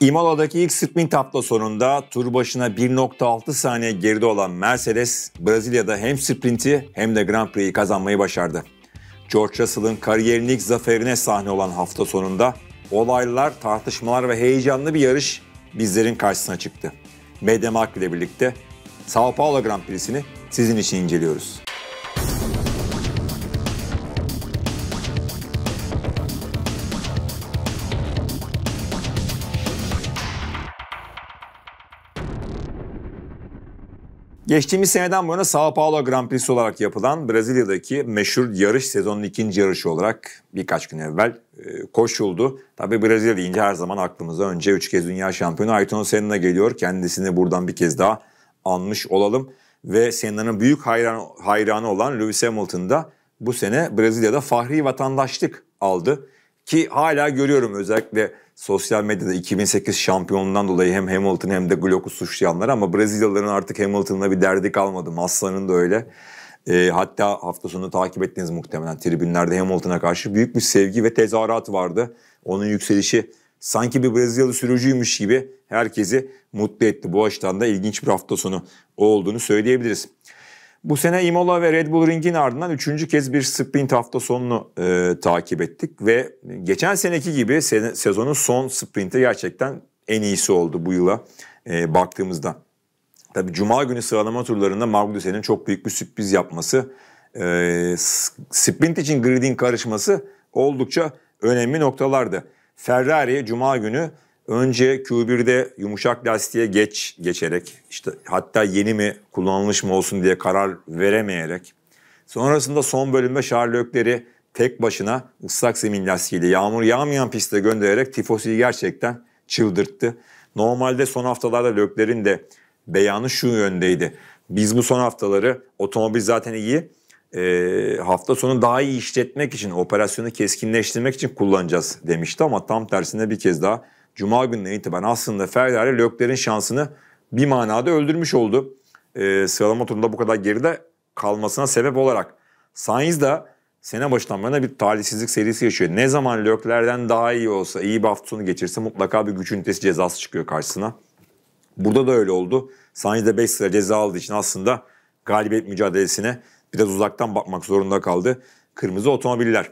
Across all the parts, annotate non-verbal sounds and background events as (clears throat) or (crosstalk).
İmola'daki ilk sprint hafta sonunda tur başına 1.6 saniye geride olan Mercedes, Brezilya'da hem sprinti hem de Grand Prix'yi kazanmayı başardı. George Russell'ın kariyerinin ilk zaferine sahne olan hafta sonunda olaylar, tartışmalar ve heyecanlı bir yarış bizlerin karşısına çıktı. Mediamarkt ile birlikte Sao Paulo Grand Prix'sini sizin için inceliyoruz. Geçtiğimiz seneden bu yana Sao Paulo Grand Prix olarak yapılan Brezilya'daki meşhur yarış sezonun ikinci yarışı olarak birkaç gün evvel e, koşuldu. Tabi Brezilya deyince her zaman aklımıza önce 3 kez dünya şampiyonu Ayrton Senna geliyor. Kendisini buradan bir kez daha anmış olalım. Ve Senna'nın büyük hayran, hayranı olan Lewis Hamilton da bu sene Brezilya'da fahri vatandaşlık aldı. Ki hala görüyorum özellikle sosyal medyada 2008 şampiyonundan dolayı hem Hamilton hem de Glock'u suçlayanlar ama Brezilyalıların artık Hamilton'la bir derdi kalmadı. Maslan'ın da öyle. E, hatta hafta sonu takip ettiğiniz muhtemelen tribünlerde Hamilton'a karşı büyük bir sevgi ve tezahürat vardı. Onun yükselişi sanki bir Brezilyalı sürücüymüş gibi herkesi mutlu etti. Bu açıdan da ilginç bir hafta sonu olduğunu söyleyebiliriz. Bu sene Imola ve Red Bull Ring'in ardından üçüncü kez bir sprint hafta sonunu e, takip ettik ve geçen seneki gibi se sezonun son sprinti gerçekten en iyisi oldu bu yıla e, baktığımızda. Tabii Cuma günü sıralama turlarında Margussen'in çok büyük bir sürpriz yapması, e, sprint için gridin karışması oldukça önemli noktalardı. Ferrari Cuma günü Önce Q1'de yumuşak lastiğe geç geçerek işte hatta yeni mi kullanılmış mı olsun diye karar veremeyerek sonrasında son bölümde şarlökleri tek başına ıslak zemin lastiğiyle yağmur yağmayan piste göndererek Tifosi'yi gerçekten çıldırttı. Normalde son haftalarda Lökler'in de beyanı şu yöndeydi. Biz bu son haftaları otomobil zaten iyi e, hafta sonu daha iyi işletmek için operasyonu keskinleştirmek için kullanacağız demişti ama tam tersine bir kez daha Cuma gününden itibaren aslında Ferrari Lökler'in şansını bir manada öldürmüş oldu. E, sıralama turunda bu kadar geride kalmasına sebep olarak. Sainz da sene başından beri bir talihsizlik serisi yaşıyor. Ne zaman Löklerden daha iyi olsa, iyi bir hafta sonu geçirse mutlaka bir güç ünitesi cezası çıkıyor karşısına. Burada da öyle oldu. Sainz de 5 sıra ceza aldığı için aslında galibiyet mücadelesine biraz uzaktan bakmak zorunda kaldı. Kırmızı otomobiller.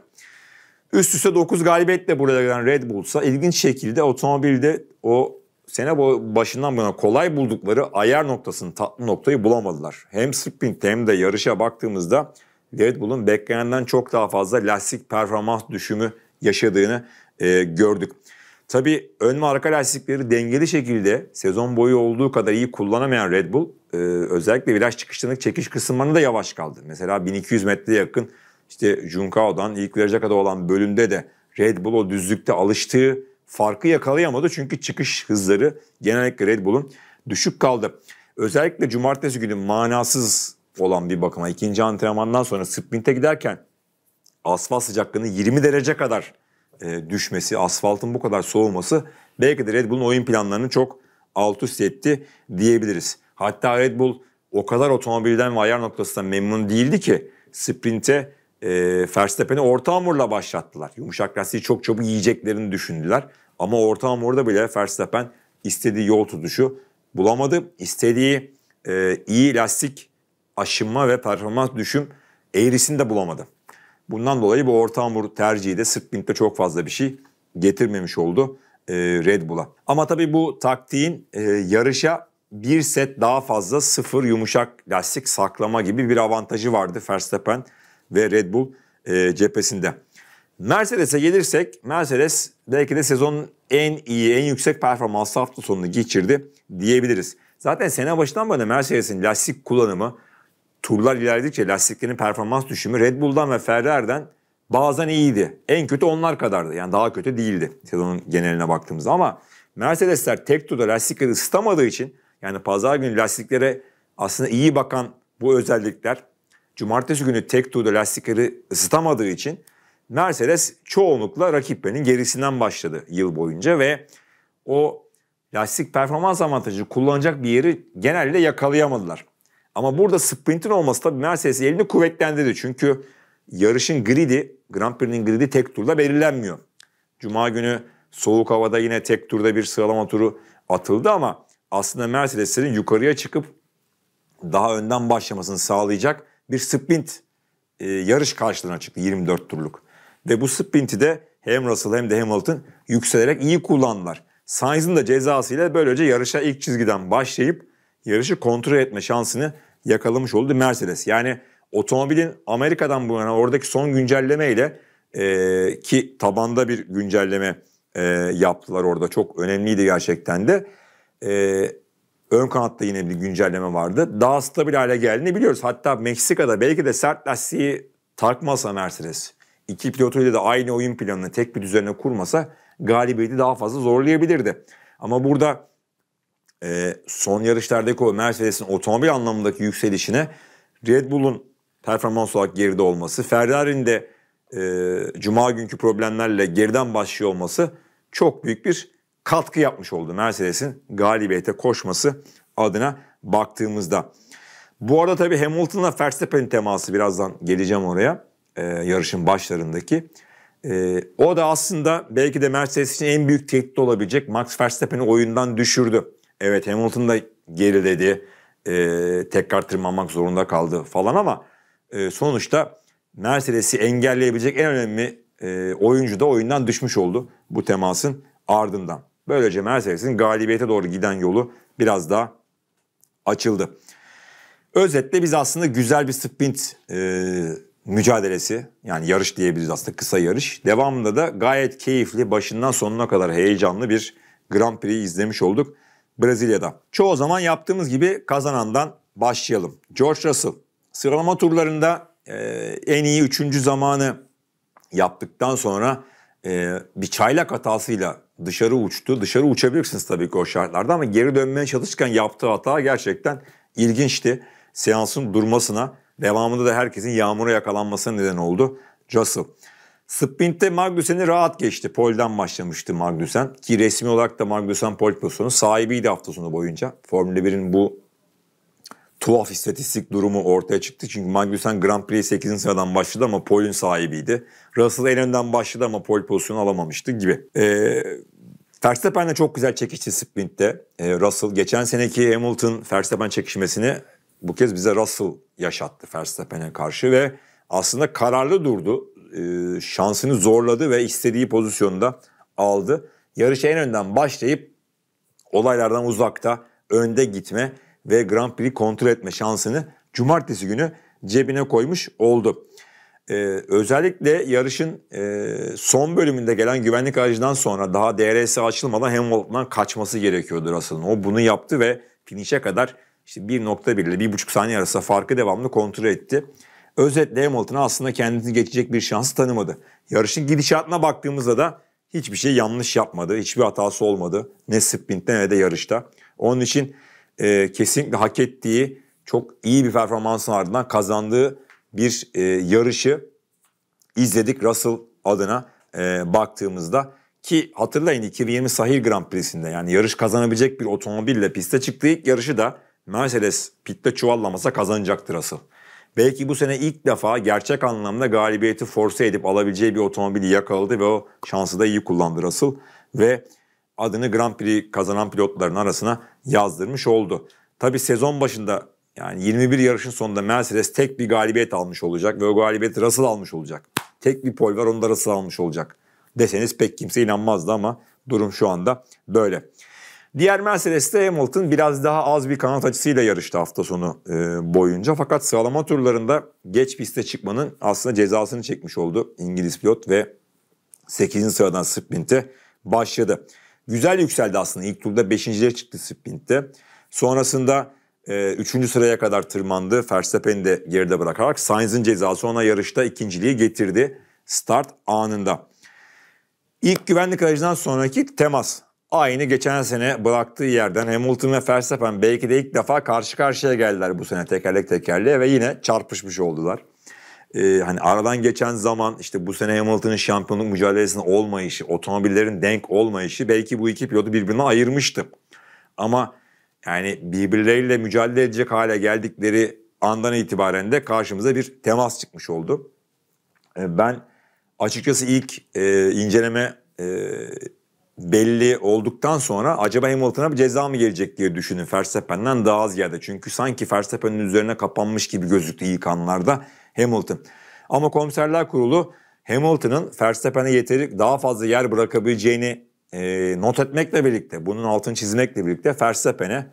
Üst üste 9 galibiyetle buraya gelen Red Bull'sa ilginç şekilde otomobilde o sene başından buna kolay buldukları ayar noktasını, tatlı noktayı bulamadılar. Hem sprint hem de yarışa baktığımızda Red Bull'un beklenenden çok daha fazla lastik performans düşümü yaşadığını e, gördük. Tabii ön ve arka lastikleri dengeli şekilde sezon boyu olduğu kadar iyi kullanamayan Red Bull e, özellikle viraj çıkışlarındaki çekiş kısımlarında da yavaş kaldı. Mesela 1200 metre yakın işte Juncao'dan ilk derece kadar olan bölümde de Red Bull o düzlükte alıştığı farkı yakalayamadı. Çünkü çıkış hızları genellikle Red Bull'un düşük kaldı. Özellikle cumartesi günü manasız olan bir bakıma ikinci antrenmandan sonra sprinte giderken asfalt sıcaklığının 20 derece kadar e, düşmesi, asfaltın bu kadar soğuması belki de Red Bull'un oyun planlarını çok alt üst etti diyebiliriz. Hatta Red Bull o kadar otomobilden ve ayar noktasından memnun değildi ki sprinte e, Verstappen'i orta hamurla başlattılar. Yumuşak lastiği çok çabuk yiyeceklerini düşündüler. Ama orta hamurda bile Verstappen istediği yol tutuşu bulamadı. İstediği e, iyi lastik aşınma ve performans düşüm eğrisini de bulamadı. Bundan dolayı bu orta hamur tercihi de sırt bintte çok fazla bir şey getirmemiş oldu e, Red Bull'a. Ama tabii bu taktiğin e, yarışa bir set daha fazla sıfır yumuşak lastik saklama gibi bir avantajı vardı Verstappen ve Red Bull e, cephesinde. Mercedes'e gelirsek Mercedes belki de sezonun en iyi, en yüksek performanslı hafta sonunu geçirdi diyebiliriz. Zaten sene başından beri Mercedes'in lastik kullanımı, turlar ilerledikçe lastiklerin performans düşümü Red Bull'dan ve Ferrari'den bazen iyiydi. En kötü onlar kadardı. Yani daha kötü değildi sezonun geneline baktığımızda. Ama Mercedesler tek turda lastikleri ısıtamadığı için yani pazar günü lastiklere aslında iyi bakan bu özellikler cumartesi günü tek turda lastikleri ısıtamadığı için Mercedes çoğunlukla rakiplerinin gerisinden başladı yıl boyunca ve o lastik performans avantajı kullanacak bir yeri genelde yakalayamadılar. Ama burada sprintin olması tabii Mercedes'in elini kuvvetlendirdi. Çünkü yarışın gridi, Grand Prix'nin gridi tek turda belirlenmiyor. Cuma günü soğuk havada yine tek turda bir sıralama turu atıldı ama aslında Mercedes'lerin yukarıya çıkıp daha önden başlamasını sağlayacak bir sprint e, yarış karşılığına çıktı 24 turluk. Ve bu sprinti de hem Russell hem de Hamilton yükselerek iyi kullandılar. Sainz'ın da cezasıyla böylece yarışa ilk çizgiden başlayıp yarışı kontrol etme şansını yakalamış oldu Mercedes. Yani otomobilin Amerika'dan bu yana oradaki son güncelleme ile e, ki tabanda bir güncelleme e, yaptılar orada çok önemliydi gerçekten de. E, Ön kanatta yine bir güncelleme vardı. Daha stabil hale geldiğini biliyoruz. Hatta Meksika'da belki de sert lastiği takmasa Mercedes, iki pilotuyla da aynı oyun planını tek bir düzenle kurmasa galibiyeti daha fazla zorlayabilirdi. Ama burada e, son yarışlardaki o Mercedes'in otomobil anlamındaki yükselişine Red Bull'un performans olarak geride olması, Ferrari'nin de e, cuma günkü problemlerle geriden başlıyor olması çok büyük bir katkı yapmış oldu Mercedes'in galibiyete koşması adına baktığımızda. Bu arada tabii Hamilton'la Verstappen'in teması birazdan geleceğim oraya e, yarışın başlarındaki. E, o da aslında belki de Mercedes için en büyük tehdit olabilecek Max Verstappen'i oyundan düşürdü. Evet Hamilton da geriledi, e, tekrar tırmanmak zorunda kaldı falan ama e, sonuçta Mercedes'i engelleyebilecek en önemli e, oyuncu da oyundan düşmüş oldu bu temasın ardından. Böylece Mercedes'in galibiyete doğru giden yolu biraz daha açıldı. Özetle biz aslında güzel bir sprint e, mücadelesi yani yarış diyebiliriz aslında kısa yarış. Devamında da gayet keyifli başından sonuna kadar heyecanlı bir Grand Prix izlemiş olduk Brezilya'da. Çoğu zaman yaptığımız gibi kazanandan başlayalım. George Russell sıralama turlarında e, en iyi üçüncü zamanı yaptıktan sonra e, bir çaylak hatasıyla dışarı uçtu. Dışarı uçabilirsiniz tabii ki o şartlarda ama geri dönmeye çalışırken yaptığı hata gerçekten ilginçti. Seansın durmasına, devamında da herkesin yağmura yakalanmasına neden oldu. Russell. Sprint'te Magnussen'i rahat geçti. Pol'den başlamıştı Magnussen ki resmi olarak da Magnussen pole pozisyonu sahibiydi hafta sonu boyunca. Formula 1'in bu tuhaf istatistik durumu ortaya çıktı. Çünkü Magnussen Grand Prix 8. sıradan başladı ama pole'ün sahibiydi. Russell en önden başladı ama pole pozisyonu alamamıştı gibi. Ee, Verstappen de çok güzel çekişti sprintte. Ee, Russell geçen seneki Hamilton Verstappen çekişmesini bu kez bize Russell yaşattı Verstappen'e karşı ve aslında kararlı durdu. Ee, şansını zorladı ve istediği pozisyonda aldı. Yarışa en önden başlayıp olaylardan uzakta önde gitme ve Grand Prix'i kontrol etme şansını cumartesi günü cebine koymuş oldu. Ee, özellikle yarışın e, son bölümünde gelen güvenlik aracından sonra daha DRS açılmadan Hamilton'dan kaçması gerekiyordu aslında. O bunu yaptı ve finişe kadar işte 1.1 ile 1.5 saniye arası farkı devamlı kontrol etti. Özetle Hamilton'a aslında kendisini geçecek bir şansı tanımadı. Yarışın gidişatına baktığımızda da hiçbir şey yanlış yapmadı. Hiçbir hatası olmadı. Ne sprintte ne de yarışta. Onun için e, kesinlikle hak ettiği çok iyi bir performansın ardından kazandığı bir e, yarışı izledik Russell adına e, baktığımızda. Ki hatırlayın 2020 Sahil Grand Prix'sinde yani yarış kazanabilecek bir otomobille piste çıktığı ilk yarışı da Mercedes pitte çuvallamasa kazanacaktır Russell. Belki bu sene ilk defa gerçek anlamda galibiyeti force edip alabileceği bir otomobili yakaladı ve o şansı da iyi kullandı Russell. Ve adını Grand Prix kazanan pilotların arasına yazdırmış oldu. Tabi sezon başında yani 21 yarışın sonunda Mercedes tek bir galibiyet almış olacak ve o galibiyeti Russell almış olacak. Tek bir pol var onu da Russell almış olacak deseniz pek kimse inanmazdı ama durum şu anda böyle. Diğer Mercedes'te Hamilton biraz daha az bir kanat açısıyla yarıştı hafta sonu e, boyunca. Fakat sıralama turlarında geç piste çıkmanın aslında cezasını çekmiş oldu İngiliz pilot ve 8. sıradan sprinte başladı güzel yükseldi aslında. İlk turda 5.lere çıktı sprintte. Sonrasında 3. E, sıraya kadar tırmandı. Verstappen'i de geride bırakarak Sainz'in cezası ona yarışta ikinciliği getirdi. Start anında. İlk güvenlik aracından sonraki temas. Aynı geçen sene bıraktığı yerden Hamilton ve Verstappen belki de ilk defa karşı karşıya geldiler bu sene tekerlek tekerleğe ve yine çarpışmış oldular e, hani aradan geçen zaman işte bu sene Hamilton'ın şampiyonluk mücadelesinde olmayışı, otomobillerin denk olmayışı belki bu iki pilotu birbirine ayırmıştı. Ama yani birbirleriyle mücadele edecek hale geldikleri andan itibaren de karşımıza bir temas çıkmış oldu. E, ben açıkçası ilk e, inceleme e, belli olduktan sonra acaba Hamilton'a bir ceza mı gelecek diye düşünün Verstappen'den daha az yerde Çünkü sanki Verstappen'in üzerine kapanmış gibi gözüktü ilk anlarda Hamilton. Ama komiserler kurulu Hamilton'ın Verstappen'e yeteri daha fazla yer bırakabileceğini e, not etmekle birlikte, bunun altını çizmekle birlikte Verstappen'e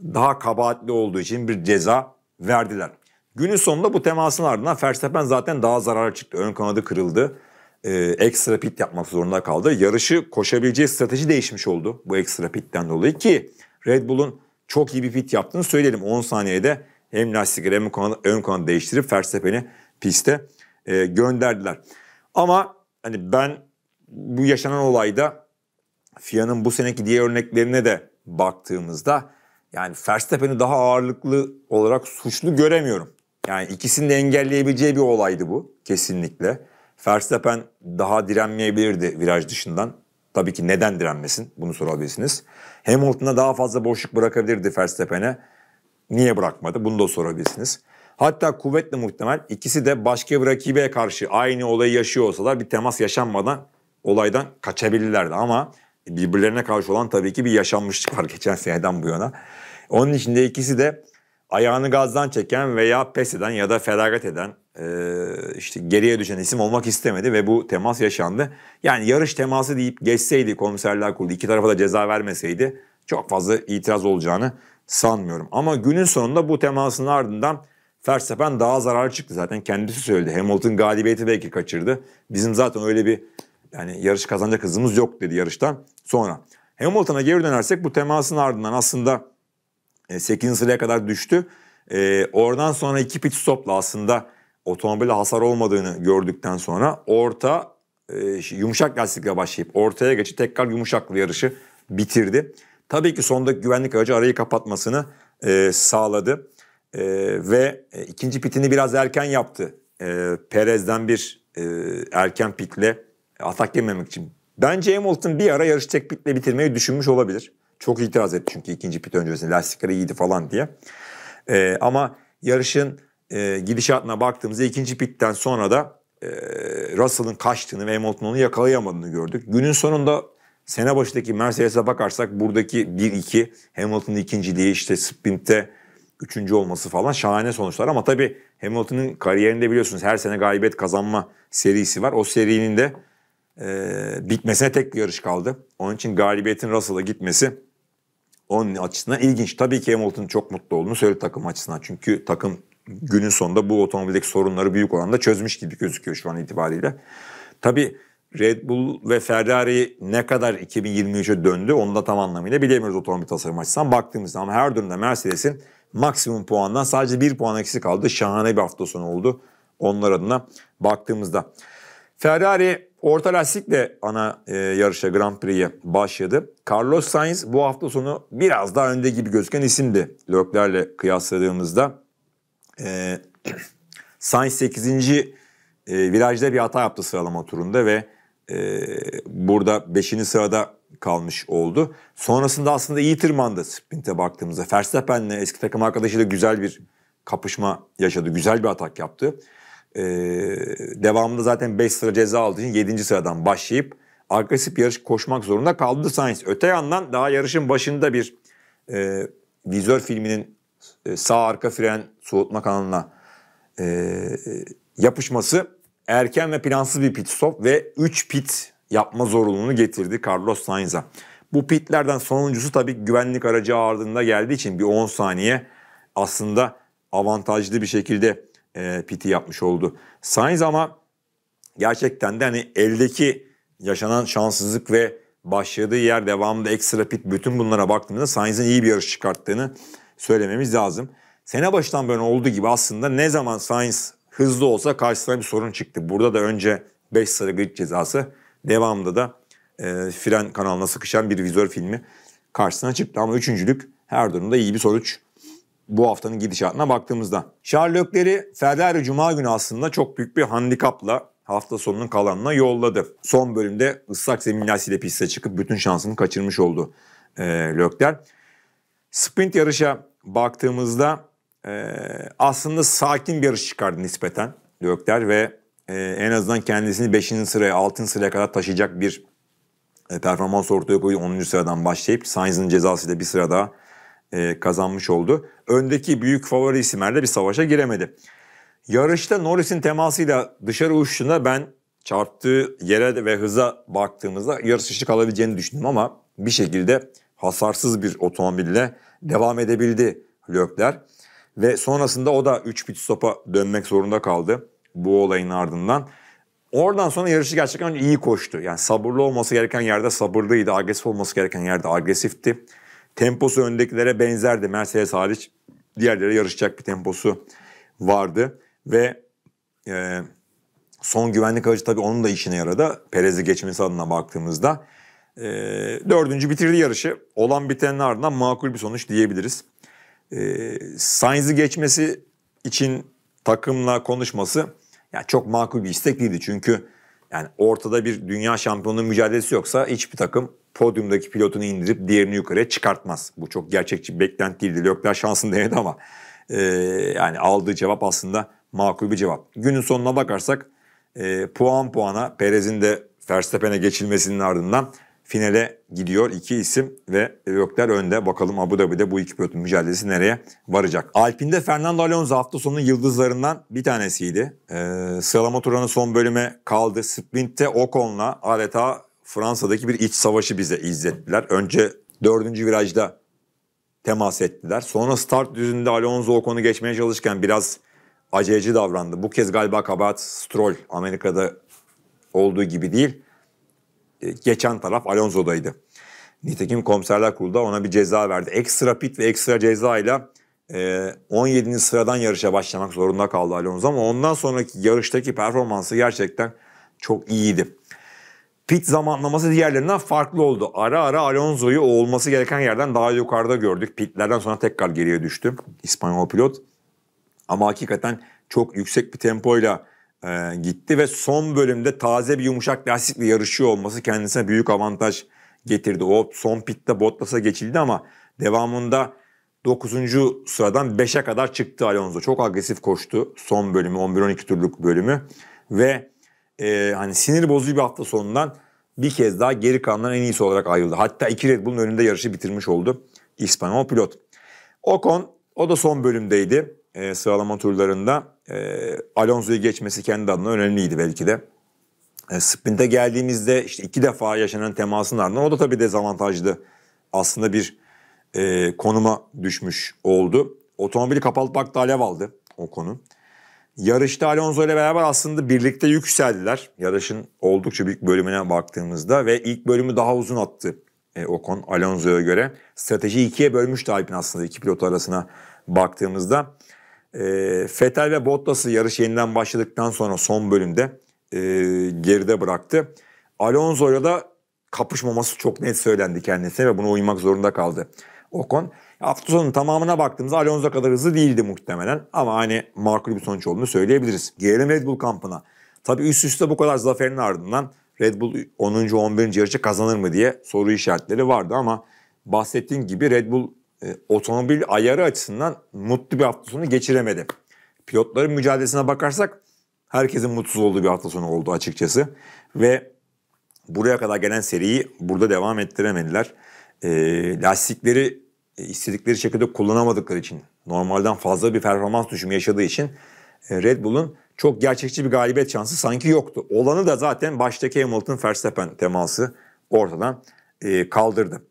daha kabahatli olduğu için bir ceza verdiler. Günün sonunda bu temasın ardından Verstappen zaten daha zarar çıktı. Ön kanadı kırıldı e, ekstra pit yapmak zorunda kaldı. Yarışı koşabileceği strateji değişmiş oldu bu ekstra pitten dolayı ki Red Bull'un çok iyi bir pit yaptığını söyleyelim. 10 saniyede hem lastikleri hem kanadı, ön kanadı değiştirip Verstappen'i piste e, gönderdiler. Ama hani ben bu yaşanan olayda FIA'nın bu seneki diğer örneklerine de baktığımızda yani Verstappen'i daha ağırlıklı olarak suçlu göremiyorum. Yani ikisini de engelleyebileceği bir olaydı bu kesinlikle. Verstappen daha direnmeyebilirdi viraj dışından. Tabii ki neden direnmesin bunu sorabilirsiniz. Hamilton'a daha fazla boşluk bırakabilirdi Verstappen'e. Niye bırakmadı bunu da sorabilirsiniz. Hatta kuvvetli muhtemel ikisi de başka bir rakibe karşı aynı olayı yaşıyor olsalar bir temas yaşanmadan olaydan kaçabilirlerdi. Ama birbirlerine karşı olan tabii ki bir yaşanmışlık var (laughs) geçen seneden bu yana. Onun içinde ikisi de ayağını gazdan çeken veya pes eden ya da feragat eden ee, işte geriye düşen isim olmak istemedi ve bu temas yaşandı. Yani yarış teması deyip geçseydi komiserler kurulu iki tarafa da ceza vermeseydi çok fazla itiraz olacağını sanmıyorum. Ama günün sonunda bu temasın ardından Fersepen daha zararlı çıktı zaten kendisi söyledi. Hamilton galibiyeti belki kaçırdı. Bizim zaten öyle bir yani yarış kazanacak hızımız yok dedi yarıştan sonra. Hamilton'a geri dönersek bu temasın ardından aslında 8. E, sıraya kadar düştü. Ee, oradan sonra iki pit stopla aslında otomobile hasar olmadığını gördükten sonra orta e, şey, yumuşak lastikle başlayıp ortaya geçip tekrar yumuşaklı yarışı bitirdi. Tabii ki sondaki güvenlik aracı arayı kapatmasını e, sağladı. E, ve e, ikinci pitini biraz erken yaptı. E, Perez'den bir e, erken pitle atak yememek için. Bence Hamilton bir ara yarış tek pitle bitirmeyi düşünmüş olabilir. Çok itiraz etti çünkü ikinci pit öncesinde lastikleri iyiydi falan diye. E, ama yarışın e, gidişatına baktığımızda ikinci pitten sonra da e, Russell'ın kaçtığını ve Hamilton'ın onu yakalayamadığını gördük. Günün sonunda sene başındaki Mercedes'e bakarsak buradaki 1-2 Hamilton'ın ikinciliği işte sprintte üçüncü olması falan şahane sonuçlar. Ama tabii Hamilton'ın kariyerinde biliyorsunuz her sene galibiyet kazanma serisi var. O serinin de e, bitmesine tek bir yarış kaldı. Onun için galibiyetin Russell'a gitmesi onun açısından ilginç. Tabii ki Hamilton çok mutlu olduğunu söyledi takım açısından. Çünkü takım günün sonunda bu otomobildeki sorunları büyük oranda çözmüş gibi gözüküyor şu an itibariyle. Tabi Red Bull ve Ferrari ne kadar 2023'e döndü onu da tam anlamıyla bilemiyoruz otomobil tasarım açısından. Baktığımızda ama her durumda Mercedes'in maksimum puandan sadece bir puan eksik kaldı. Şahane bir hafta sonu oldu onlar adına baktığımızda. Ferrari orta lastikle ana e, yarışa Grand Prix'ye başladı. Carlos Sainz bu hafta sonu biraz daha önde gibi gözüken isimdi. Löklerle kıyasladığımızda. E, (clears throat) Sainz 8. E, virajda bir hata yaptı sıralama turunda ve e, burada 5. sırada kalmış oldu. Sonrasında aslında iyi tırmandı sprinte baktığımızda. Verstappen'le eski takım arkadaşıyla güzel bir kapışma yaşadı. Güzel bir atak yaptı. E, devamında zaten 5 sıra ceza aldığı için 7. sıradan başlayıp agresif yarış koşmak zorunda kaldı Sainz. Öte yandan daha yarışın başında bir e, vizör filminin e, sağ arka fren soğutma kanalına e, yapışması erken ve plansız bir pit stop ve 3 pit yapma zorunluluğunu getirdi Carlos Sainz'a. Bu pitlerden sonuncusu tabii güvenlik aracı ardında geldiği için bir 10 saniye aslında avantajlı bir şekilde e, piti yapmış oldu. Sainz ama gerçekten de hani eldeki yaşanan şanssızlık ve başladığı yer devamında ekstra pit bütün bunlara baktığımızda Sainz'in iyi bir yarış çıkarttığını söylememiz lazım. Sene baştan böyle olduğu gibi aslında ne zaman Science hızlı olsa karşısına bir sorun çıktı. Burada da önce 5 sarı grid cezası devamında da e, fren kanalına sıkışan bir vizör filmi karşısına çıktı. Ama üçüncülük her durumda iyi bir sonuç bu haftanın gidişatına baktığımızda. Charles Leclerc'i Ferrari Cuma günü aslında çok büyük bir handikapla hafta sonunun kalanına yolladı. Son bölümde ıslak zemin lastiğiyle piste çıkıp bütün şansını kaçırmış oldu e, Leclerc. Sprint yarışa baktığımızda e, aslında sakin bir yarış çıkardı nispeten Lökler ve e, en azından kendisini 5. sıraya 6. sıraya kadar taşıyacak bir e, performans ortaya koydu. 10. sıradan başlayıp Sainz'ın ile bir sıra daha e, kazanmış oldu. Öndeki büyük favori isimlerde bir savaşa giremedi. Yarışta Norris'in temasıyla dışarı uçtuğunda ben çarptığı yere ve hıza baktığımızda yarış dışı kalabileceğini düşündüm ama bir şekilde hasarsız bir otomobille devam edebildi Lökler. Ve sonrasında o da 3 pit stopa dönmek zorunda kaldı bu olayın ardından. Oradan sonra yarışı gerçekten iyi koştu. Yani sabırlı olması gereken yerde sabırlıydı. Agresif olması gereken yerde agresifti. Temposu öndekilere benzerdi. Mercedes hariç diğerlere yarışacak bir temposu vardı. Ve e, son güvenlik aracı tabii onun da işine yaradı. Perez'i geçmesi adına baktığımızda. E, dördüncü bitirdi yarışı. Olan bitenin ardından makul bir sonuç diyebiliriz. E, ee, Sainz'i geçmesi için takımla konuşması yani çok makul bir istek değildi. Çünkü yani ortada bir dünya şampiyonluğu mücadelesi yoksa hiçbir takım podyumdaki pilotunu indirip diğerini yukarıya çıkartmaz. Bu çok gerçekçi bir beklenti değildi. Lökler şansını denedi ama e, yani aldığı cevap aslında makul bir cevap. Günün sonuna bakarsak e, puan puana Perez'in de Verstappen'e geçilmesinin ardından finale gidiyor. iki isim ve Gökler önde. Bakalım Abu Dhabi'de bu iki pilotun mücadelesi nereye varacak? Alpinde Fernando Alonso hafta sonu yıldızlarından bir tanesiydi. Ee, sıralama turunun son bölüme kaldı. Sprint'te Ocon'la adeta Fransa'daki bir iç savaşı bize izlettiler. Önce dördüncü virajda temas ettiler. Sonra start düzünde Alonso Ocon'u geçmeye çalışırken biraz aceleci davrandı. Bu kez galiba kabahat Stroll Amerika'da olduğu gibi değil. E, geçen taraf Alonso'daydı. Nitekim komiserler kurulu da ona bir ceza verdi. Ekstra pit ve ekstra ceza ile 17. sıradan yarışa başlamak zorunda kaldı Alonso ama ondan sonraki yarıştaki performansı gerçekten çok iyiydi. Pit zamanlaması diğerlerinden farklı oldu. Ara ara Alonso'yu olması gereken yerden daha yukarıda gördük. Pitlerden sonra tekrar geriye düştü İspanyol pilot. Ama hakikaten çok yüksek bir tempoyla e, gitti ve son bölümde taze bir yumuşak lastikle yarışıyor olması kendisine büyük avantaj getirdi. O son pitte Bottas'a geçildi ama devamında 9. sıradan 5'e kadar çıktı Alonso. Çok agresif koştu son bölümü 11-12 turluk bölümü ve e, hani sinir bozucu bir hafta sonundan bir kez daha geri kalanların en iyisi olarak ayrıldı. Hatta iki Red Bull'un önünde yarışı bitirmiş oldu İspanyol pilot. Ocon o da son bölümdeydi e, sıralama turlarında e, Alonso'yu geçmesi kendi adına önemliydi belki de. E, sprinte geldiğimizde işte iki defa yaşanan temasın ardından o da tabii dezavantajlı. Aslında bir e, konuma düşmüş oldu. Otomobili kapalı parkta alev aldı o konu. Yarışta Alonso ile beraber aslında birlikte yükseldiler. Yarışın oldukça büyük bölümüne baktığımızda ve ilk bölümü daha uzun attı e, Ocon Alonso'ya göre. Strateji ikiye bölmüştü Alpine aslında iki pilot arasına baktığımızda. E, Fetel ve Bottas'ı yarış yeniden başladıktan sonra son bölümde e, geride bıraktı. Alonso'ya da kapışmaması çok net söylendi kendisine ve buna uymak zorunda kaldı Ocon. Hafta sonu tamamına baktığımızda Alonso kadar hızlı değildi muhtemelen ama hani makul bir sonuç olduğunu söyleyebiliriz. Gelelim Red Bull kampına. Tabii üst üste bu kadar zaferin ardından Red Bull 10. 11. yarışı kazanır mı diye soru işaretleri vardı ama bahsettiğim gibi Red Bull e, otomobil ayarı açısından mutlu bir hafta sonu geçiremedim. Pilotların mücadelesine bakarsak herkesin mutsuz olduğu bir hafta sonu oldu açıkçası. Ve buraya kadar gelen seriyi burada devam ettiremediler. E, lastikleri e, istedikleri şekilde kullanamadıkları için, normalden fazla bir performans düşümü yaşadığı için e, Red Bull'un çok gerçekçi bir galibiyet şansı sanki yoktu. Olanı da zaten baştaki Hamilton-Verstappen teması ortadan e, kaldırdı.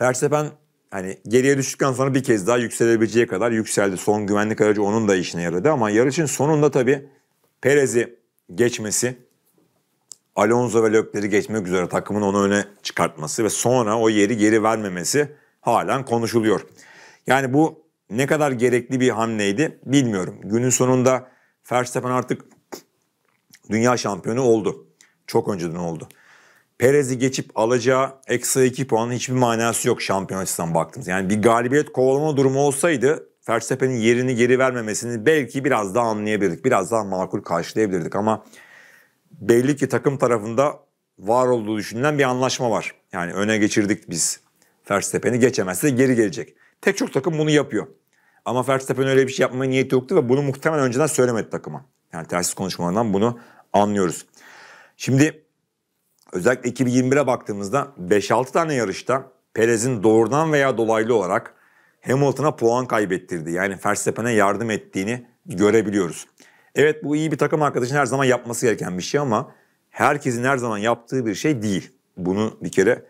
Verstappen Hani geriye düştükten sonra bir kez daha yükselebileceği kadar yükseldi. Son güvenlik aracı onun da işine yaradı ama yarışın sonunda tabii Perez'i geçmesi, Alonso ve Lökler'i geçmek üzere takımın onu öne çıkartması ve sonra o yeri geri vermemesi halen konuşuluyor. Yani bu ne kadar gerekli bir hamleydi bilmiyorum. Günün sonunda Verstappen artık dünya şampiyonu oldu. Çok önceden oldu. Perez'i geçip alacağı eksi 2 puanın hiçbir manası yok şampiyon açısından baktığımız. Yani bir galibiyet kovalama durumu olsaydı Verstappen'in yerini geri vermemesini belki biraz daha anlayabilirdik. Biraz daha makul karşılayabilirdik ama belli ki takım tarafında var olduğu düşünülen bir anlaşma var. Yani öne geçirdik biz Verstappen'i geçemezse geri gelecek. Tek çok takım bunu yapıyor. Ama Verstappen öyle bir şey yapmaya niyeti yoktu ve bunu muhtemelen önceden söylemedi takıma. Yani telsiz konuşmalarından bunu anlıyoruz. Şimdi Özellikle 2021'e baktığımızda 5-6 tane yarışta Perez'in doğrudan veya dolaylı olarak Hamilton'a puan kaybettirdi. Yani Verstappen'e yardım ettiğini görebiliyoruz. Evet bu iyi bir takım arkadaşın her zaman yapması gereken bir şey ama herkesin her zaman yaptığı bir şey değil. Bunu bir kere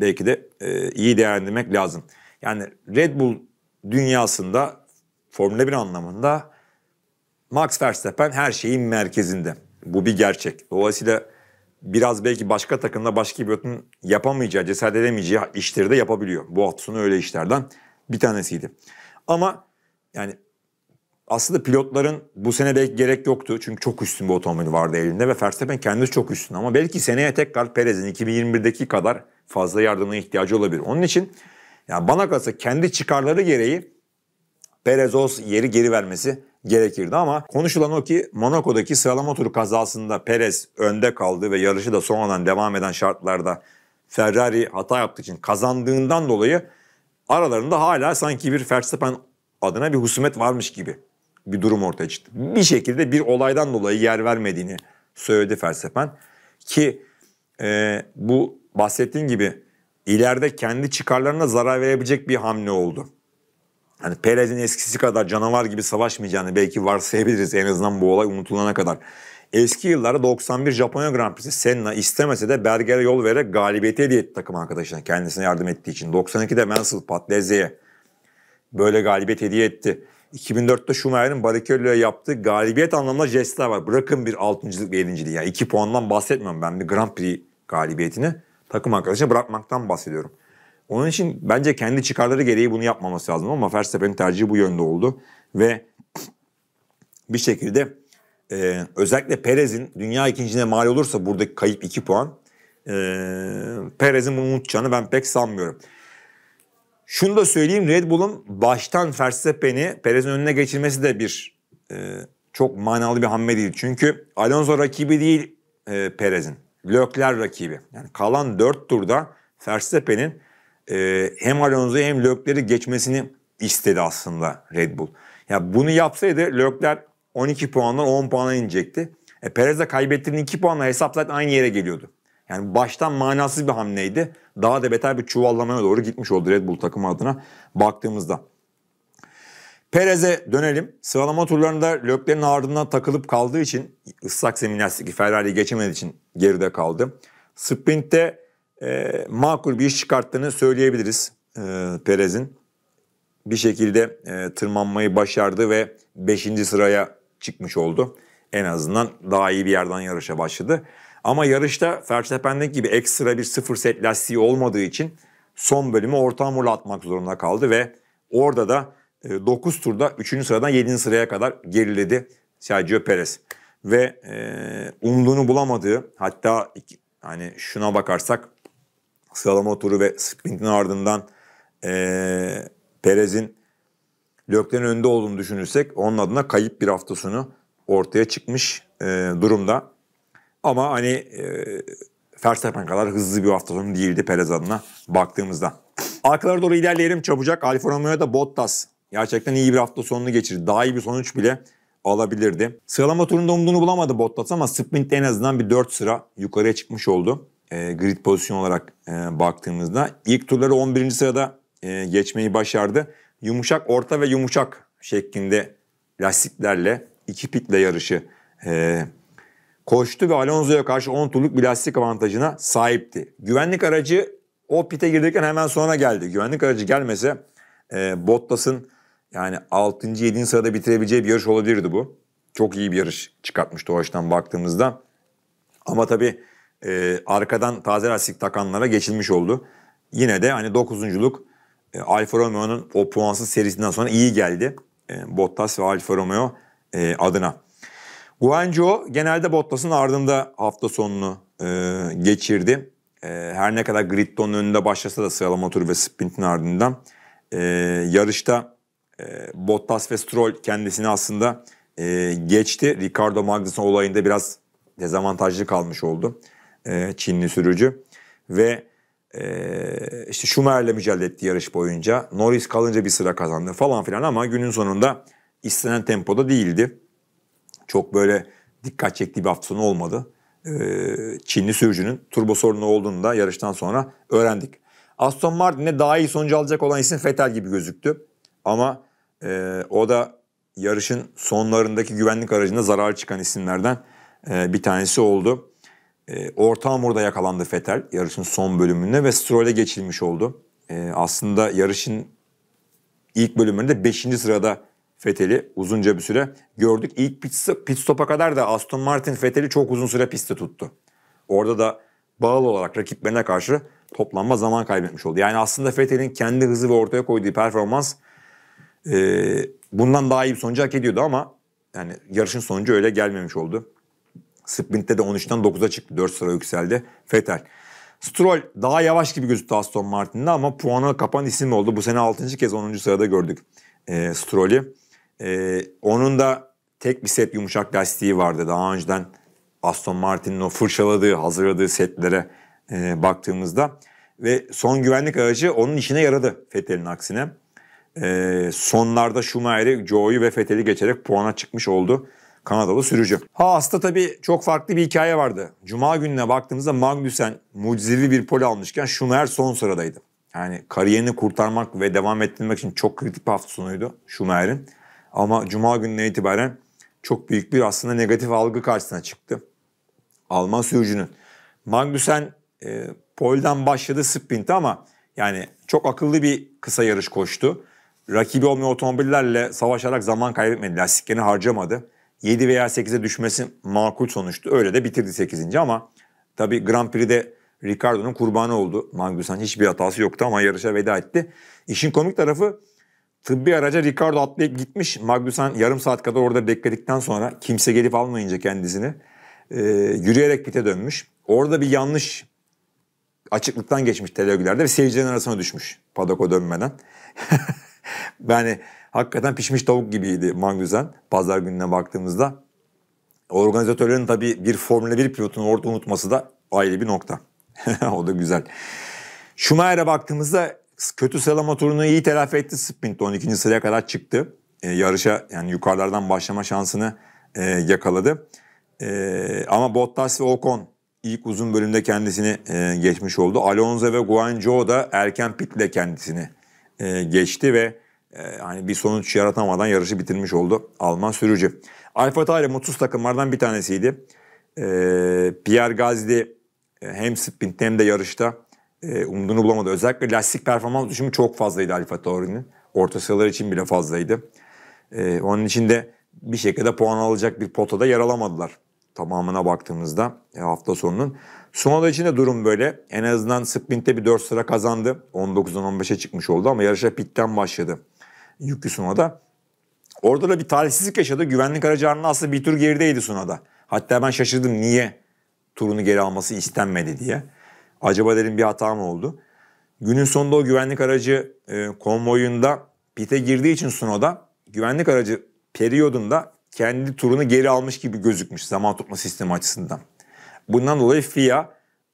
belki de e, iyi değerlendirmek lazım. Yani Red Bull dünyasında Formula 1 anlamında Max Verstappen her şeyin merkezinde. Bu bir gerçek. Dolayısıyla biraz belki başka takımda başka bir otun yapamayacağı, cesaret edemeyeceği işleri de yapabiliyor. Bu hafta sonu öyle işlerden bir tanesiydi. Ama yani aslında pilotların bu sene belki gerek yoktu. Çünkü çok üstün bir otomobil vardı elinde ve Verstappen kendisi çok üstün. Ama belki seneye tekrar Perez'in 2021'deki kadar fazla yardımına ihtiyacı olabilir. Onun için yani bana kalırsa kendi çıkarları gereği Perez o yeri geri vermesi gerekirdi ama konuşulan o ki Monaco'daki sıralama turu kazasında Perez önde kaldı ve yarışı da sonradan devam eden şartlarda Ferrari hata yaptığı için kazandığından dolayı aralarında hala sanki bir Verstappen adına bir husumet varmış gibi bir durum ortaya çıktı. Bir şekilde bir olaydan dolayı yer vermediğini söyledi Verstappen ki e, bu bahsettiğim gibi ileride kendi çıkarlarına zarar verebilecek bir hamle oldu hani Perez'in eskisi kadar canavar gibi savaşmayacağını belki varsayabiliriz en azından bu olay unutulana kadar. Eski yıllarda 91 Japonya Grand Prix'si Senna istemese de Berger'e yol vererek galibiyeti hediye etti takım arkadaşına kendisine yardım ettiği için. 92'de Mansell Patlezze'ye böyle galibiyet hediye etti. 2004'te Schumacher'in Barrichello'ya yaptığı galibiyet anlamında jestler var. Bırakın bir altıncılık ve yedinciliği. Yani iki puandan bahsetmiyorum ben bir Grand Prix galibiyetini. Takım arkadaşına bırakmaktan bahsediyorum. Onun için bence kendi çıkarları gereği bunu yapmaması lazım ama Verstappen'in tercihi bu yönde oldu. Ve bir şekilde e, özellikle Perez'in dünya ikincine mal olursa buradaki kayıp 2 puan. E, Perez'in bunu unutacağını ben pek sanmıyorum. Şunu da söyleyeyim Red Bull'un baştan Verstappen'i Perez'in önüne geçirmesi de bir e, çok manalı bir hamle değil. Çünkü Alonso rakibi değil e, Perez'in. Lökler rakibi. Yani kalan 4 turda Verstappen'in e, hem Alonso'yu hem Lökler'i geçmesini istedi aslında Red Bull. Ya bunu yapsaydı Lökler 12 puandan 10 puana inecekti. E, Perez'e kaybettiğinin 2 puanla hesap zaten aynı yere geliyordu. Yani baştan manasız bir hamleydi. Daha da beter bir çuvallamaya doğru gitmiş oldu Red Bull takımı adına baktığımızda. Perez'e dönelim. Sıralama turlarında Lökler'in ardından takılıp kaldığı için ıslak zemin lastiği Ferrari geçemediği için geride kaldı. Sprint'te e, makul bir iş çıkarttığını söyleyebiliriz e, Perez'in. Bir şekilde e, tırmanmayı başardı ve 5. sıraya çıkmış oldu. En azından daha iyi bir yerden yarışa başladı. Ama yarışta Verstappen'deki gibi ekstra bir sıfır set lastiği olmadığı için son bölümü orta hamurla atmak zorunda kaldı ve orada da 9 e, turda 3. sıradan 7. sıraya kadar geriledi Sergio Perez. Ve e, umduğunu bulamadığı hatta hani şuna bakarsak sıralama turu ve sprintin ardından e, Perez'in Lökler'in önde olduğunu düşünürsek onun adına kayıp bir hafta sonu ortaya çıkmış e, durumda. Ama hani e, Verstappen kadar hızlı bir hafta sonu değildi Perez adına baktığımızda. Arkalara doğru ilerleyelim çabucak. Alfa Romeo'da Bottas gerçekten iyi bir hafta sonunu geçirdi. Daha iyi bir sonuç bile alabilirdi. Sıralama turunda umduğunu bulamadı Bottas ama sprintte en azından bir 4 sıra yukarıya çıkmış oldu. E, grid pozisyon olarak e, baktığımızda ilk turları 11. sırada e, geçmeyi başardı. Yumuşak orta ve yumuşak şeklinde lastiklerle iki pitle yarışı koştu ve Alonso'ya karşı 10 turluk bir lastik avantajına sahipti. Güvenlik aracı o pite girdikten hemen sonra geldi. Güvenlik aracı gelmese Bottas'ın yani 6. 7. sırada bitirebileceği bir yarış olabilirdi bu. Çok iyi bir yarış çıkartmıştı o açıdan baktığımızda. Ama tabii e, arkadan taze lastik takanlara geçilmiş oldu. Yine de hani 9'unculuk e, Alfa Romeo'nun o puansız serisinden sonra iyi geldi. E, Bottas ve Alfa Romeo e, adına. Guangzhou genelde Bottas'ın ardında hafta sonunu e, geçirdi. E, her ne kadar Gritton'un önünde başlasa da sıralama turu ve sprintin ardından e, yarışta e, Bottas ve Stroll kendisini aslında e, geçti. Ricardo Magnussen olayında biraz dezavantajlı kalmış oldu. E, Çinli sürücü ve e, işte Schumer'le mücadele etti yarış boyunca. Norris kalınca bir sıra kazandı falan filan ama günün sonunda istenen tempoda değildi. Çok böyle dikkat çektiği bir hafta sonu olmadı. E, Çinli sürücünün turbo sorunu olduğunu da yarıştan sonra öğrendik. Aston Martin'e daha iyi sonucu alacak olan isim Vettel gibi gözüktü. Ama e, o da yarışın sonlarındaki güvenlik aracında zarar çıkan isimlerden e, bir tanesi oldu. E, orta hamurda yakalandı Fetel yarışın son bölümünde ve Stroll'e geçilmiş oldu. E, aslında yarışın ilk bölümünde 5. sırada Fetel'i uzunca bir süre gördük. İlk pit, pit stop'a kadar da Aston Martin Fetel'i çok uzun süre pistte tuttu. Orada da bağlı olarak rakiplerine karşı toplanma zaman kaybetmiş oldu. Yani aslında Fetel'in kendi hızı ve ortaya koyduğu performans e, bundan daha iyi bir sonucu hak ediyordu ama yani yarışın sonucu öyle gelmemiş oldu. Sprint'te de 13'ten 9'a çıktı. 4 sıra yükseldi Fetel. Stroll daha yavaş gibi gözüktü Aston Martin'de ama puanı kapan isim oldu. Bu sene 6. kez 10. sırada gördük e, Stroll'i. E, onun da tek bir set yumuşak lastiği vardı. Daha önceden Aston Martin'in o fırçaladığı, hazırladığı setlere e, baktığımızda. Ve son güvenlik aracı onun işine yaradı Fethel'in aksine. E, sonlarda Schumacher'i, Joe'yu ve Fethel'i geçerek puana çıkmış oldu. Kanadalı sürücü. Haas'ta tabii çok farklı bir hikaye vardı. Cuma gününe baktığımızda Magnussen mucizevi bir pol almışken Schumacher son sıradaydı. Yani kariyerini kurtarmak ve devam ettirmek için çok kritik bir hafta sonuydu Schumacher'in. Ama Cuma gününe itibaren çok büyük bir aslında negatif algı karşısına çıktı. Alman sürücünün. Magnussen e, polden başladı sprint'i ama yani çok akıllı bir kısa yarış koştu. Rakibi olmayan otomobillerle savaşarak zaman kaybetmedi. Lastiklerini harcamadı. 7 veya 8'e düşmesi makul sonuçtu. Öyle de bitirdi 8. ama tabi Grand Prix'de Ricardo'nun kurbanı oldu. Magnussen hiçbir hatası yoktu ama yarışa veda etti. İşin komik tarafı tıbbi araca Ricardo atlayıp gitmiş. Magnussen yarım saat kadar orada bekledikten sonra kimse gelip almayınca kendisini e, yürüyerek pite dönmüş. Orada bir yanlış açıklıktan geçmiş televizyonlarda ve seyircilerin arasına düşmüş padoko dönmeden. (laughs) yani Hakikaten pişmiş tavuk gibiydi Magnussen pazar gününe baktığımızda. Organizatörlerin tabii bir Formula 1 pilotunu orada unutması da ayrı bir nokta. (laughs) o da güzel. Schumacher'e baktığımızda kötü sıralama turunu iyi telafi etti Sprint'te 12. sıraya kadar çıktı. E, yarışa yani yukarılardan başlama şansını e, yakaladı. E, ama Bottas ve Ocon ilk uzun bölümde kendisini e, geçmiş oldu. Alonso ve Guanjo da erken pitle kendisini e, geçti ve yani ee, bir sonuç yaratamadan yarışı bitirmiş oldu Alman sürücü. Alfa Tauri mutsuz takımlardan bir tanesiydi. E, Pierre Gasly e, hem sprint hem de yarışta e, umduğunu bulamadı. Özellikle lastik performans düşümü çok fazlaydı Alfa Tauri'nin. Orta sıralar için bile fazlaydı. Ee, onun için de bir şekilde puan alacak bir potada yer alamadılar. Tamamına baktığımızda e, hafta sonunun. sonunda için de durum böyle. En azından sprintte bir 4 sıra kazandı. 19'dan 15'e çıkmış oldu ama yarışa pitten başladı yüklü Sunada, Orada da bir talihsizlik yaşadı. Güvenlik aracı Arna aslında bir tur gerideydi Sunada. Hatta ben şaşırdım niye turunu geri alması istenmedi diye. Acaba dedim bir hata mı oldu? Günün sonunda o güvenlik aracı e, konvoyunda pite girdiği için Sunoda güvenlik aracı periyodunda kendi turunu geri almış gibi gözükmüş zaman tutma sistemi açısından. Bundan dolayı FIA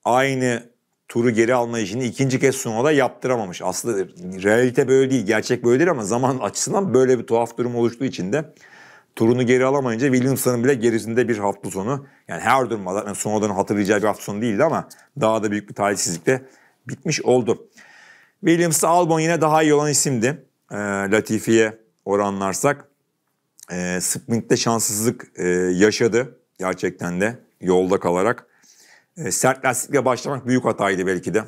aynı turu geri alma işini ikinci kez Sunod'a yaptıramamış. Aslında realite böyle değil, gerçek böyledir ama zaman açısından böyle bir tuhaf durum oluştuğu için de turunu geri alamayınca Williamson'ın bile gerisinde bir hafta sonu. Yani her durumda yani Sunoda'nın hatırlayacağı bir hafta sonu değildi ama daha da büyük bir talihsizlikle bitmiş oldu. Williams'la Albon yine daha iyi olan isimdi. E, Latifi'ye oranlarsak. E, ee, sprint'te şanssızlık e, yaşadı gerçekten de yolda kalarak. E, sert lastikle başlamak büyük hataydı belki de.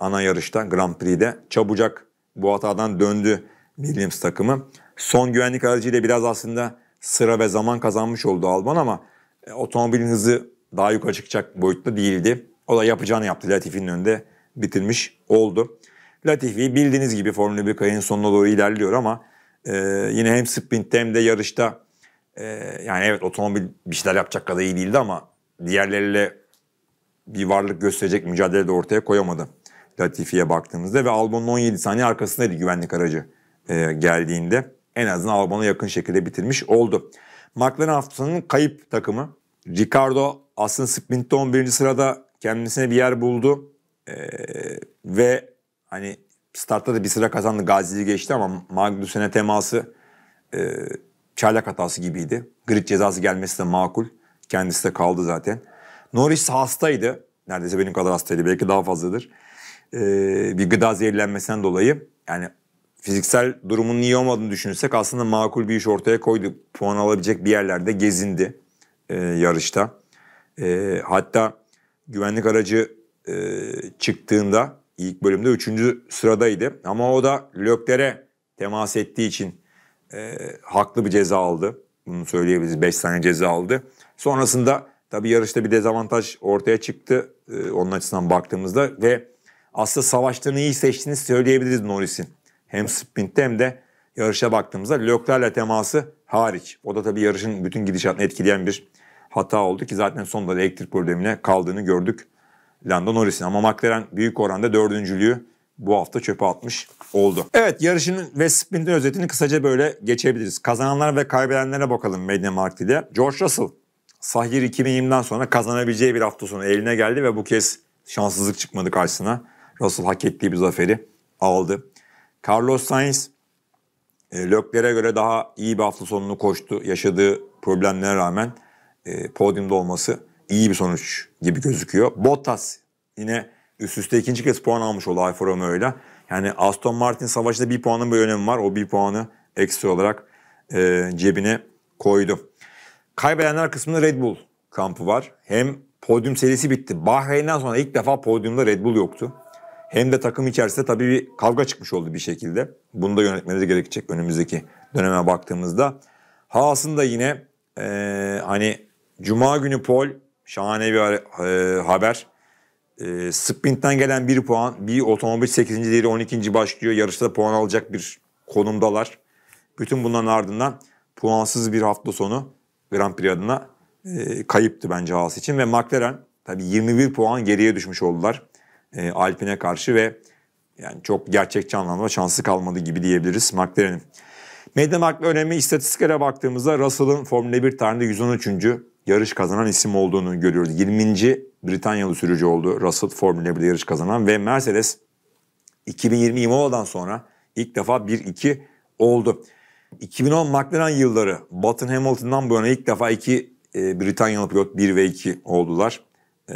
Ana yarışta Grand Prix'de. Çabucak bu hatadan döndü Williams takımı. Son güvenlik aracıyla biraz aslında sıra ve zaman kazanmış oldu Alman ama e, otomobilin hızı daha yukarı çıkacak boyutta değildi. O da yapacağını yaptı Latifi'nin önünde bitirmiş oldu. Latifi bildiğiniz gibi Formula 1 kayın sonuna doğru ilerliyor ama e, yine hem sprintte hem de yarışta e, yani evet otomobil bir şeyler yapacak kadar iyi değildi ama diğerleriyle bir varlık gösterecek mücadele de ortaya koyamadı. Latifi'ye baktığımızda ve Albon'un 17 saniye arkasındaydı güvenlik aracı e, geldiğinde. En azından Albon'a yakın şekilde bitirmiş oldu. McLaren haftasının kayıp takımı. Ricardo aslında sprintte 11. sırada kendisine bir yer buldu. E, ve hani startta da bir sıra kazandı. Gazi'yi geçti ama Magnussen'e teması e, çaylak hatası gibiydi. Grid cezası gelmesi de makul. Kendisi de kaldı zaten. Norris hastaydı. Neredeyse benim kadar hastaydı. Belki daha fazladır. Ee, bir gıda zehirlenmesinden dolayı yani fiziksel durumun iyi olmadığını düşünürsek aslında makul bir iş ortaya koydu. Puan alabilecek bir yerlerde gezindi e, yarışta. E, hatta güvenlik aracı e, çıktığında ilk bölümde üçüncü sıradaydı. Ama o da Lökler'e temas ettiği için e, haklı bir ceza aldı. Bunu söyleyebiliriz. 5 tane ceza aldı. Sonrasında Tabii yarışta bir dezavantaj ortaya çıktı e, onun açısından baktığımızda ve aslında savaştığını iyi seçtiğini söyleyebiliriz Norris'in. Hem sprintte hem de yarışa baktığımızda Leclerc'le teması hariç. O da tabii yarışın bütün gidişatını etkileyen bir hata oldu ki zaten sonunda elektrik problemine kaldığını gördük Lando Norris'in. Ama McLaren büyük oranda dördüncülüğü bu hafta çöpe atmış oldu. Evet yarışın ve sprintin özetini kısaca böyle geçebiliriz. Kazananlar ve kaybedenlere bakalım Medine Markt'de. George Russell Sahir 2020'den sonra kazanabileceği bir hafta sonu eline geldi ve bu kez şanssızlık çıkmadı karşısına. Russell hak ettiği bir zaferi aldı. Carlos Sainz e, Lökler'e göre daha iyi bir hafta sonunu koştu. Yaşadığı problemlere rağmen e, podyumda olması iyi bir sonuç gibi gözüküyor. Bottas yine üst üste ikinci kez puan almış oldu Alfa Romeo'yla. Yani Aston Martin savaşında bir puanın bir önemi var. O bir puanı ekstra olarak e, cebine koydu. Kaybedenler kısmında Red Bull kampı var. Hem podyum serisi bitti. Bahreyn'den sonra ilk defa podyumda Red Bull yoktu. Hem de takım içerisinde tabii bir kavga çıkmış oldu bir şekilde. Bunu da yönetmeleri gerekecek önümüzdeki döneme baktığımızda. Haas'ın yine e, hani Cuma günü Pol şahane bir e, haber. E, sprint'ten gelen bir puan, bir otomobil 8. değeri 12. başlıyor. Yarışta puan alacak bir konumdalar. Bütün bunların ardından puansız bir hafta sonu Grand Prix adına e, kayıptı bence Haas için ve McLaren tabii 21 puan geriye düşmüş oldular e, Alpine karşı ve yani çok gerçekçi anlamda şansı kalmadı gibi diyebiliriz McLaren'in. Medya marklı önemi istatistiklere baktığımızda Russell'ın Formula 1 tarihinde 113. yarış kazanan isim olduğunu görüyoruz. 20. Britanyalı sürücü oldu Russell Formula 1'de yarış kazanan ve Mercedes 2020 Imola'dan sonra ilk defa 1-2 oldu. 2010 McLaren yılları Button Hamilton'dan bu yana ilk defa iki e, Britanyalı pilot 1 ve 2 oldular. E,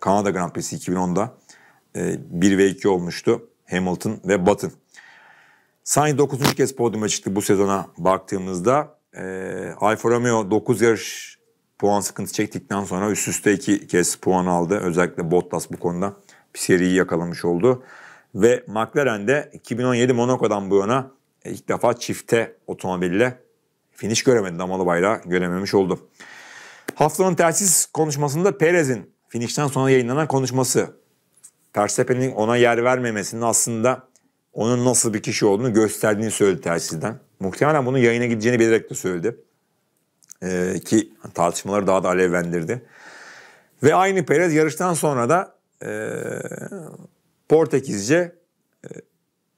Kanada Grand Prix'si 2010'da e, 1 ve 2 olmuştu Hamilton ve Button. Sainz 9. kez podyuma çıktı bu sezona baktığımızda. E, Alfa Romeo 9 yarış puan sıkıntısı çektikten sonra üst üste 2 kez puan aldı. Özellikle Bottas bu konuda bir seriyi yakalamış oldu. Ve McLaren de 2017 Monaco'dan bu yana e, ilk defa çifte otomobille finish göremedi. Damalı bayrağı görememiş oldu. Haftanın telsiz konuşmasında Perez'in finişten sonra yayınlanan konuşması. Verstappen'in ona yer vermemesinin aslında onun nasıl bir kişi olduğunu gösterdiğini söyledi telsizden. Muhtemelen bunun yayına gideceğini bilerek de söyledi. Ee, ki tartışmaları daha da alevlendirdi. Ve aynı Perez yarıştan sonra da e, Portekizce e,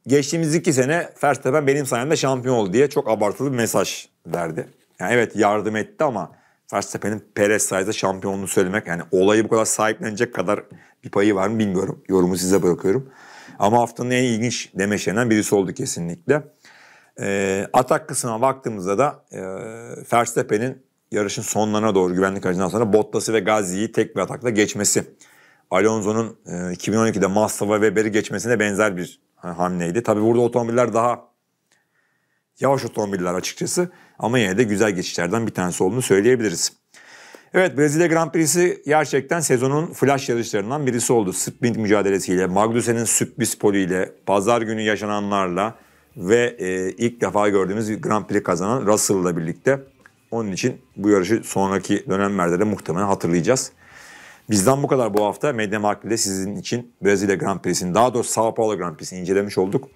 geçtiğimiz iki sene Verstappen benim sayemde şampiyon oldu diye çok abartılı bir mesaj verdi. Yani evet yardım etti ama Verstappen'in Perez sayesinde şampiyonluğunu söylemek yani olayı bu kadar sahiplenecek kadar bir payı var mı bilmiyorum. Yorumu size bırakıyorum. Ama haftanın en ilginç demeçlerinden birisi oldu kesinlikle. E, atak kısmına baktığımızda da e, Verstappen'in yarışın sonlarına doğru güvenlik aracından sonra Bottas'ı ve Gazi'yi tek bir atakla geçmesi. Alonso'nun e, 2012'de Massa ve Weber'i geçmesine benzer bir hamleydi. Tabi burada otomobiller daha yavaş otomobiller açıkçası ama yine de güzel geçişlerden bir tanesi olduğunu söyleyebiliriz. Evet Brezilya Grand Prix'si gerçekten sezonun flash yarışlarından birisi oldu. Sprint mücadelesiyle, Magnussen'in sürpriz poliyle, pazar günü yaşananlarla ve e, ilk defa gördüğümüz Grand Prix kazanan Russell'la birlikte. Onun için bu yarışı sonraki dönemlerde de muhtemelen hatırlayacağız. Bizden bu kadar bu hafta. Medya Market'de sizin için Brezilya Grand Prix'sini, daha doğrusu Sao Paulo Grand Prix'sini incelemiş olduk.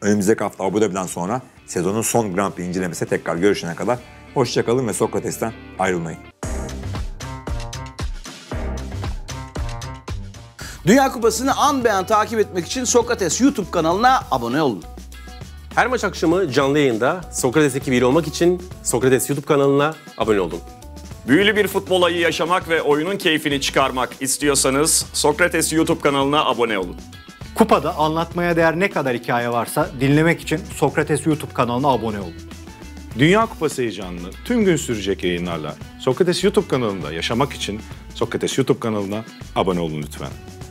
Önümüzdeki hafta Abu Dhabi'den sonra sezonun son Grand Prix incelemesi tekrar görüşene kadar hoşçakalın ve Sokrates'ten ayrılmayın. Dünya Kupası'nı an beyan takip etmek için Sokrates YouTube kanalına abone olun. Her maç akşamı canlı yayında Sokrates ekibiyle olmak için Sokrates YouTube kanalına abone olun. Büyülü bir futbol ayı yaşamak ve oyunun keyfini çıkarmak istiyorsanız Sokrates YouTube kanalına abone olun. Kupada anlatmaya değer ne kadar hikaye varsa dinlemek için Sokrates YouTube kanalına abone olun. Dünya Kupası heyecanını tüm gün sürecek yayınlarla Sokrates YouTube kanalında yaşamak için Sokrates YouTube kanalına abone olun lütfen.